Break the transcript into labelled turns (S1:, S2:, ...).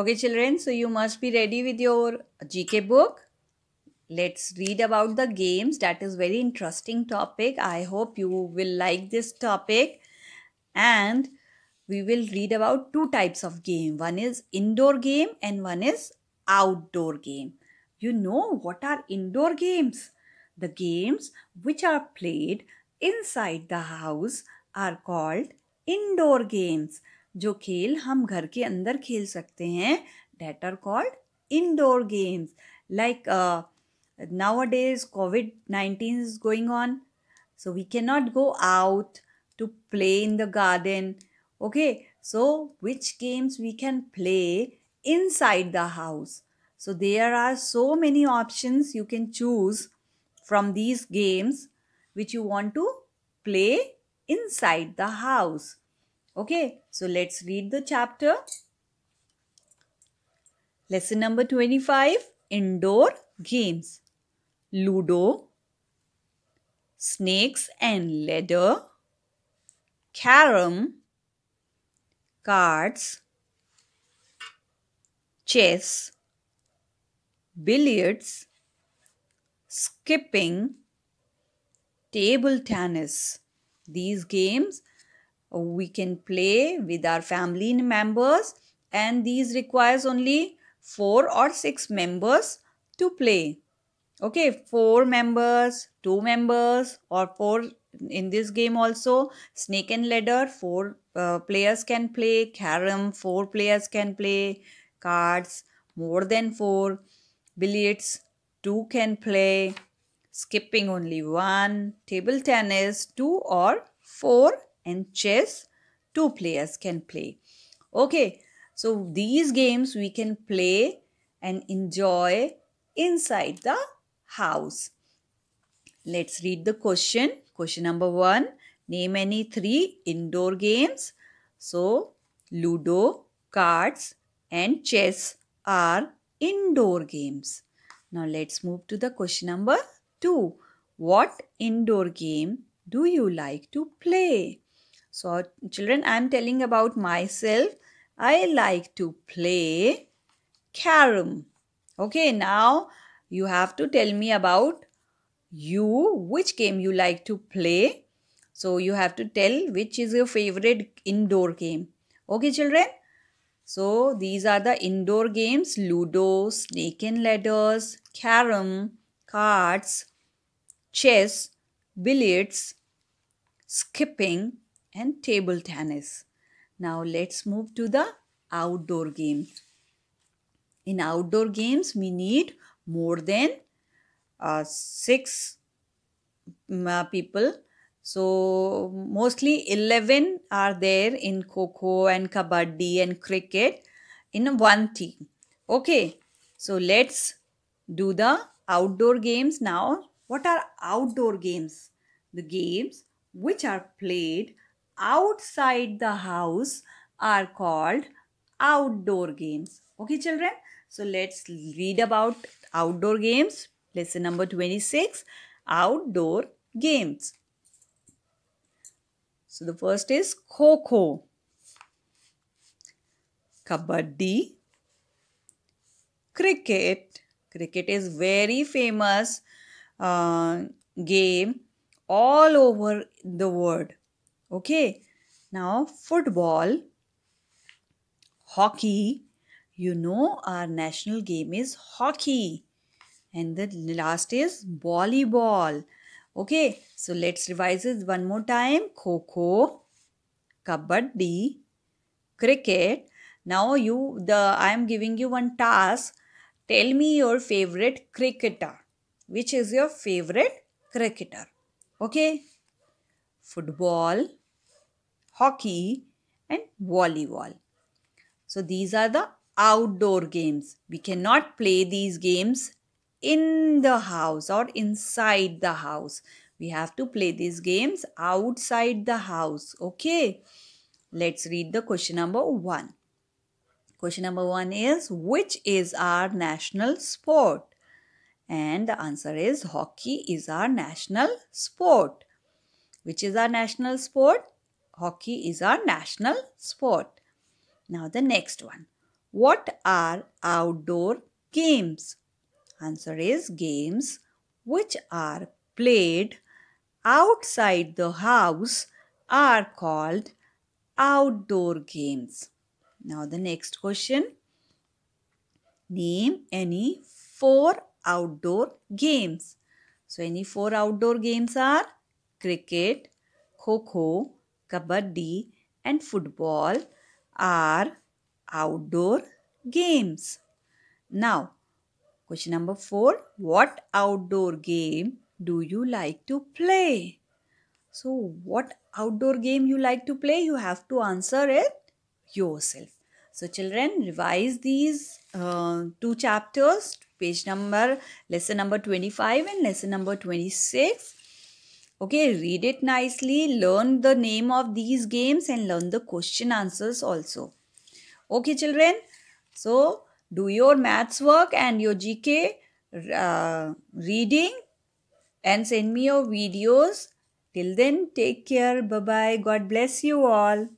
S1: Okay children, so you must be ready with your GK book. Let's read about the games. That is very interesting topic. I hope you will like this topic. And we will read about two types of game. One is indoor game and one is outdoor game. You know what are indoor games? The games which are played inside the house are called indoor games. जो खेल हम घर के अंदर खेल सकते हैं that are called indoor games like nowadays covid nineteen is going on so we can not go out to play in the garden okay so which games we can play inside the house so there are so many options you can choose from these games which you want to play inside the house Okay, so let's read the chapter. Lesson number 25 Indoor Games Ludo, Snakes and Ladder, Carom, Cards, Chess, Billiards, Skipping, Table Tennis. These games we can play with our family members and these requires only four or six members to play okay four members two members or four in this game also snake and ladder four uh, players can play carom four players can play cards more than four billiards two can play skipping only one table tennis two or four and chess two players can play. Okay, so these games we can play and enjoy inside the house. Let's read the question. Question number one. Name any three indoor games. So, Ludo, cards and chess are indoor games. Now, let's move to the question number two. What indoor game do you like to play? So children, I am telling about myself. I like to play carom. Okay, now you have to tell me about you, which game you like to play. So you have to tell which is your favorite indoor game. Okay, children? So these are the indoor games Ludo, Snake and Ladders, Carom, Cards, Chess, Billiards, Skipping, and table tennis. Now let's move to the outdoor game. In outdoor games, we need more than uh, six mm, uh, people. So mostly 11 are there in Koko and Kabaddi and cricket in one team. Okay, so let's do the outdoor games now. What are outdoor games? The games which are played outside the house are called outdoor games. Okay, children? So let's read about outdoor games. Lesson number 26 Outdoor Games. So the first is Kho Kho, Kabaddi, Cricket. Cricket is very famous uh, game all over the world. Okay. Now, football, hockey, you know our national game is hockey. And the last is volleyball. Okay, so let's revise this one more time. Kho-kho, kabaddi, cricket. Now you, the I am giving you one task. Tell me your favorite cricketer. Which is your favorite cricketer? Okay, football, hockey and volleyball. So these are the outdoor games. We cannot play these games in the house or inside the house. We have to play these games outside the house. Okay. Let's read the question number one. Question number one is Which is our national sport? And the answer is hockey is our national sport. Which is our national sport? hockey is our national sport. Now the next one. What are outdoor games? Answer is games which are played outside the house are called outdoor games. Now the next question. Name any four outdoor games. So any four outdoor games are cricket, kho-kho, kabaddi, and football are outdoor games. Now, question number 4 What outdoor game do you like to play? So, what outdoor game you like to play? You have to answer it yourself. So, children, revise these uh, two chapters page number lesson number 25 and lesson number 26 Okay, read it nicely, learn the name of these games and learn the question answers also. Okay, children. So, do your maths work and your GK uh, reading and send me your videos. Till then, take care. Bye-bye. God bless you all.